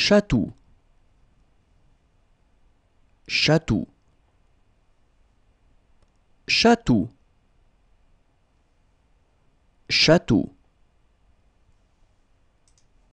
Château, château, château, château.